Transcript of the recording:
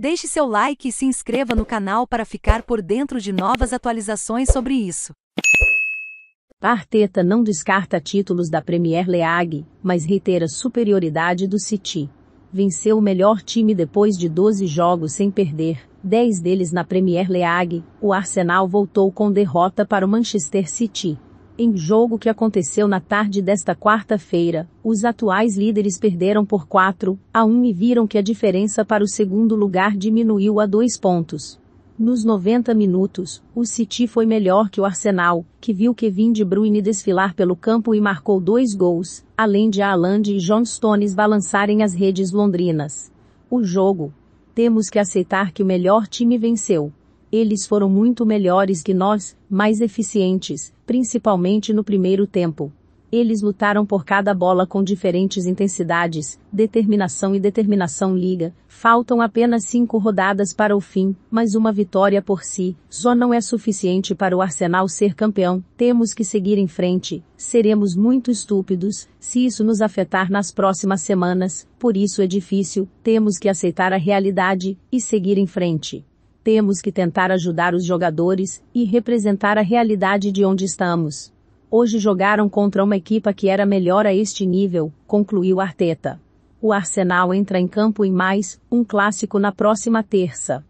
Deixe seu like e se inscreva no canal para ficar por dentro de novas atualizações sobre isso. Arteta não descarta títulos da Premier League, mas reitera superioridade do City. Venceu o melhor time depois de 12 jogos sem perder, 10 deles na Premier League. O Arsenal voltou com derrota para o Manchester City. Em jogo que aconteceu na tarde desta quarta-feira, os atuais líderes perderam por 4 a 1 e viram que a diferença para o segundo lugar diminuiu a dois pontos. Nos 90 minutos, o City foi melhor que o Arsenal, que viu Kevin De Bruyne desfilar pelo campo e marcou dois gols, além de Haaland e John Stones balançarem as redes londrinas. O jogo. Temos que aceitar que o melhor time venceu. Eles foram muito melhores que nós, mais eficientes, principalmente no primeiro tempo. Eles lutaram por cada bola com diferentes intensidades, determinação e determinação liga. Faltam apenas cinco rodadas para o fim, mas uma vitória por si só não é suficiente para o Arsenal ser campeão. Temos que seguir em frente. Seremos muito estúpidos se isso nos afetar nas próximas semanas, por isso é difícil. Temos que aceitar a realidade e seguir em frente. Temos que tentar ajudar os jogadores e representar a realidade de onde estamos. Hoje jogaram contra uma equipa que era melhor a este nível, concluiu Arteta. O Arsenal entra em campo em mais um clássico na próxima terça.